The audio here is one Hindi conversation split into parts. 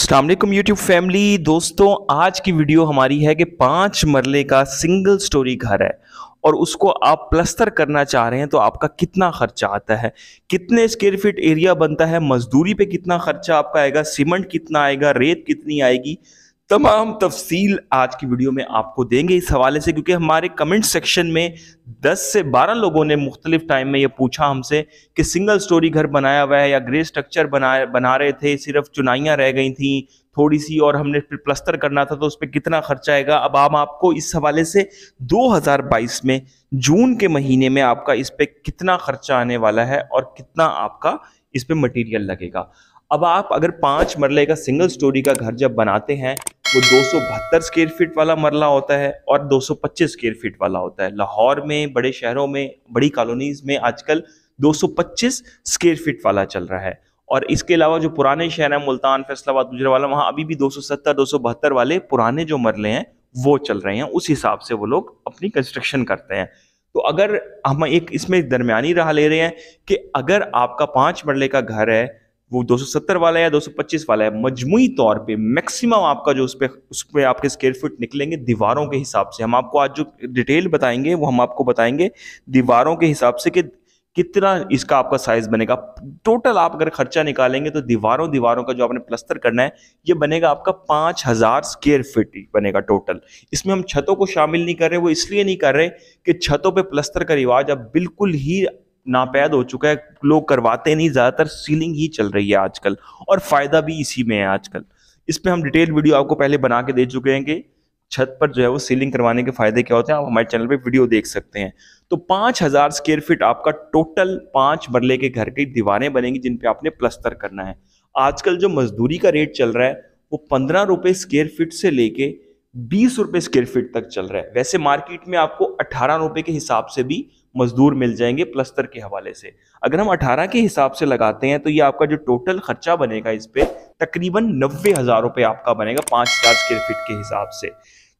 अल्लाम यूट्यूब फैमिली दोस्तों आज की वीडियो हमारी है कि पाँच मरले का सिंगल स्टोरी घर है और उसको आप प्लस्तर करना चाह रहे हैं तो आपका कितना खर्चा आता है कितने स्क्वेयर फीट एरिया बनता है मजदूरी पे कितना खर्चा आपका आएगा सीमेंट कितना आएगा रेत कितनी आएगी तमाम तफसील आज की वीडियो में आपको देंगे इस हवाले से क्योंकि हमारे कमेंट सेक्शन में 10 से 12 लोगों ने मुख्तलिफ टाइम में ये पूछा हमसे कि सिंगल स्टोरी घर बनाया हुआ है या ग्रे स्ट्रक्चर बना बना रहे थे सिर्फ चुनाइयाँ रह गई थी थोड़ी सी और हमने फिर प्लस्तर करना था तो उस पर कितना खर्चा आएगा अब हम आपको इस हवाले से 2022 में जून के महीने में आपका इस पर कितना खर्चा आने वाला है और कितना आपका इस पर मटीरियल लगेगा अब आप अगर पाँच मरले का सिंगल स्टोरी का घर जब बनाते हैं वो दो स्क्वेयर फीट वाला मरला होता है और 225 स्क्वेयर फीट वाला होता है लाहौर में बड़े शहरों में बड़ी कॉलोनीज में आजकल 225 स्क्वेयर फीट वाला चल रहा है और इसके अलावा जो पुराने शहर हैं मुल्तान फैसलाबाद वाला वहाँ अभी भी 270 272 वाले पुराने जो मरले हैं वो चल रहे हैं उस हिसाब से वो लोग अपनी कंस्ट्रक्शन करते हैं तो अगर हम एक इसमें दरमियानी राह ले रहे हैं कि अगर आपका पाँच मरले का घर है वो 270 वाला है या 225 वाला है मजमुई तौर पे मैक्सिमम आपका जो उस पर उस पर आपके स्केयर फुट निकलेंगे दीवारों के हिसाब से हम आपको आज जो डिटेल बताएंगे वो हम आपको बताएंगे दीवारों के हिसाब से कि कितना इसका आपका साइज बनेगा टोटल आप अगर खर्चा निकालेंगे तो दीवारों दीवारों का जो आपने प्लस्तर करना है ये बनेगा आपका पाँच हज़ार स्क्वेयर फिट बनेगा टोटल इसमें हम छतों को शामिल नहीं कर रहे वो इसलिए नहीं कर रहे कि छतों पे प्लस्तर का रिवाज अब बिल्कुल ही नापैद हो चुका है लोग करवाते नहीं ज़्यादातर सीलिंग ही चल रही है आजकल और फ़ायदा भी इसी में है आजकल इस पर हम डिटेल वीडियो आपको पहले बना के दे चुके हैं कि छत पर जो है वो सीलिंग करवाने के फायदे क्या होते हैं आप हमारे चैनल पे वीडियो देख सकते हैं तो पाँच हज़ार स्क्वेयर फीट आपका टोटल पाँच मरले के घर की दीवारें बनेंगी जिन पे आपने प्लस्तर करना है आजकल जो मजदूरी का रेट चल रहा है वो पंद्रह रुपये स्क्वेयर फीट से लेके बीस रुपये स्क्वेयर फीट तक चल रहा है वैसे मार्केट में आपको अठारह रुपये के हिसाब से भी मजदूर मिल जाएंगे प्लस्तर के हवाले से अगर हम अठारह के हिसाब से लगाते हैं तो ये आपका जो टोटल खर्चा बनेगा इस पर तकरीबन नब्बे हज़ार रुपये आपका बनेगा पाँच हज़ार स्क्वेयर फीट के हिसाब से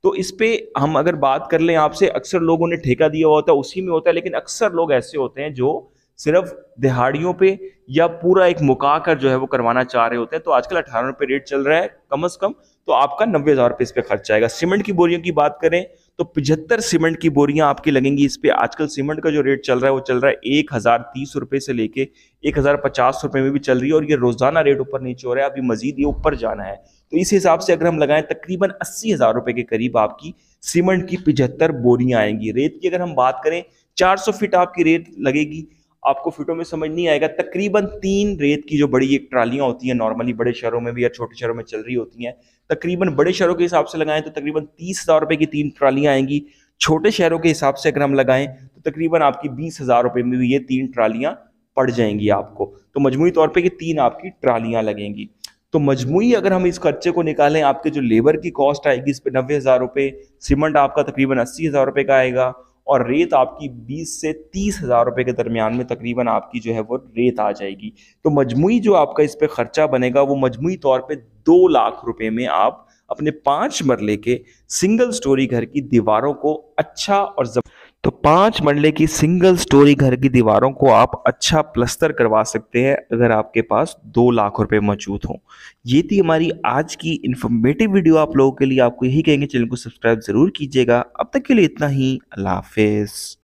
तो इस पर हम अगर बात कर लें आपसे अक्सर लोगों ने ठेका दिया होता है उसी में होता है लेकिन अक्सर लोग ऐसे होते हैं जो सिर्फ दिहाड़ियों पे या पूरा एक मुका कर जो है वो करवाना चाह रहे होते हैं तो आजकल अठारह रुपये रेट चल रहा है कम अज़ कम तो आपका नब्बे हज़ार रुपये इस पर खर्च आएगा सीमेंट की बोरियों की बात करें तो पिछहत्तर सीमेंट की बोरियां आपकी लगेंगी इस पर आजकल सीमेंट का जो रेट चल रहा है वो चल रहा है एक हज़ार तीस रुपये से लेके एक हज़ार पचास रुपये में भी चल रही है और ये रोज़ाना रेट ऊपर नीचे हो रहा है अभी मजीद ये ऊपर जाना है तो इस हिसाब से अगर हम लगाएं तकरीबन अस्सी हज़ार रुपये के करीब आपकी सीमेंट की पिछहत्तर बोरियाँ आएंगी रेत की अगर हम बात करें चार सौ फीट आपकी रेत लगेगी आपको फिटो में समझ नहीं आएगा तकरीबन तीन रेत की जो बड़ी एक ट्रालियां होती हैं नॉर्मली बड़े शहरों में भी या छोटे शहरों में चल रही होती हैं तकरीबन बड़े शहरों के हिसाब से लगाएं तो तकरीबन तीस हज़ार रुपए की तीन ट्रालियां आएंगी छोटे शहरों के हिसाब से अगर हम लगाएं तो तकरीबन आपकी बीस हज़ार रुपए में भी ये तीन ट्रालियां पड़ जाएंगी आपको तो मजमू तौर पर तीन आपकी ट्रालियां लगेंगी तो मजमू अगर हम इस खर्चे को निकालें आपके जो लेबर की कॉस्ट आएगी इस पर नब्बे हज़ार रुपए सीमेंट आपका तकरीबन अस्सी हज़ार रुपए का आएगा और रेत आपकी बीस से तीस हज़ार रुपये के दरमियान में तकरीबन आपकी जो है वो रेत आ जाएगी तो मजमू जो आपका इस पर ख़र्चा बनेगा वो मजमू तौर पर दो लाख रुपये में आप अपने पाँच मरले के सिंगल स्टोरी घर की दीवारों को अच्छा और जब तो पांच मरले की सिंगल स्टोरी घर की दीवारों को आप अच्छा प्लस्तर करवा सकते हैं अगर आपके पास दो लाख रुपए मौजूद हो ये थी हमारी आज की इन्फॉर्मेटिव वीडियो आप लोगों के लिए आपको यही कहेंगे चैनल को सब्सक्राइब ज़रूर कीजिएगा अब तक के लिए इतना ही अल्लाह हाफिज़